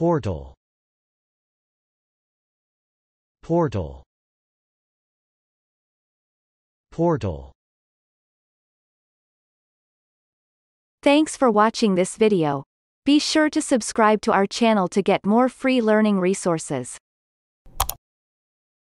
Portal Portal Portal Thanks for watching this video. Be sure to subscribe to our channel to get more free learning resources.